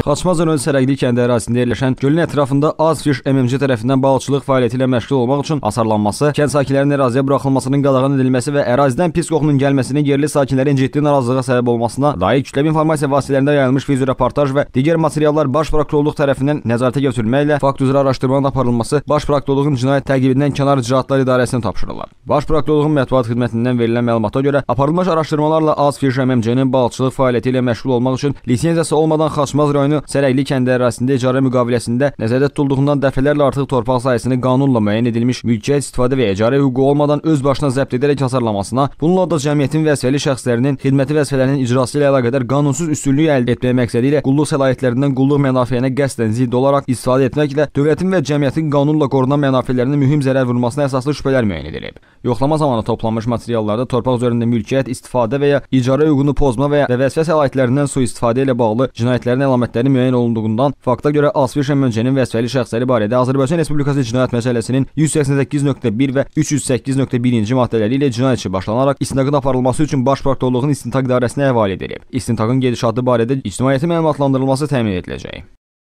Xaçmazın ön sərəkli kəndi ərazisində yerləşən gölün ətrafında Azfiş MMC tərəfindən balıqçılıq fəaliyyəti ilə məşğul olmaq üçün asarlanması, kənd sakinlərinin əraziyə buraxılmasının qadağan edilməsi və ərazidən pis qoxunun gəlməsinin yerli sakinlərin ciddi narazılığa səbəb olmasına dair kütləvi informasiya vasitələrində yayılmış videoreportaj və digər materiallar Baş prokurorluq tərəfindən nəzarətə götürülməklə fakt üzrə araşdırmanın aparılması Baş prokurorluğun cinayət təqibindən kənar icraatlar idarəsinə tapşırılıb. Baş prokurorluğun mətbuat xidmətindən verilən məlumata görə aparılmış araşdırmalarla Azfiş MMC-nin balıqçılıq fəaliyyəti ilə məşğul olmaq üçün lisenziyası olmadan Xaçmaz rayonu rayonu Sərəkli kəndi ərazisində icarə müqaviləsində nəzərdə tutulduğundan dəfələrlə artıq torpaq sahəsini qanunla müəyyən edilmiş mülkiyyət istifadə və icarə hüququ olmadan öz başına zəbt edərək hasarlamasına, bununla da cəmiyyətin vəzifəli şəxslərinin xidməti vəzifələrinin icrası ilə əlaqədar qanunsuz üstünlüyü əldə etmək məqsədi ilə qulluq səlahiyyətlərindən qulluq mənafeyinə qəsdən zidd olaraq istifadə etməklə dövlətin və cəmiyyətin qanunla qorunan mənafeylərinə mühüm zərər vurmasına əsaslı şübhələr müəyyən edilib. Yoxlama zamanı toplanmış materiallarda torpaq üzərində mülkiyyət, istifadə və ya icarə hüququnu pozma və ya vəzifə səlahiyyətlərindən sui-istifadə ilə bağlı cinayətlərin əlamətləri şəxsləri müəyyən olunduğundan fakta görə Asfirşən Möncənin vəzifəli şəxsləri barədə Azərbaycan Respublikası Cinayət Məcəlləsinin 188.1 və 308.1-ci maddələri ilə cinayət işi başlanaraq istintaqın aparılması üçün Baş Prokurorluğun istintaq idarəsinə həvalə edilib. İstintaqın gedişatı barədə ictimaiyyəti məlumatlandırılması təmin ediləcək.